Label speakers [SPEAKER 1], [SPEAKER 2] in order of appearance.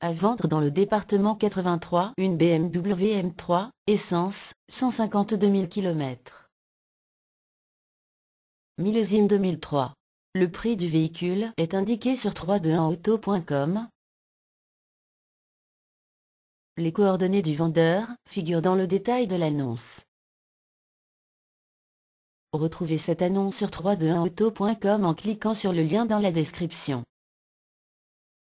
[SPEAKER 1] À vendre dans le département 83 une BMW M3, essence, 152 000 km. Millésime 2003. Le prix du véhicule est indiqué sur 321auto.com.
[SPEAKER 2] Les coordonnées du vendeur figurent dans le détail de l'annonce. Retrouvez cette annonce sur 321auto.com en cliquant sur le lien dans la description.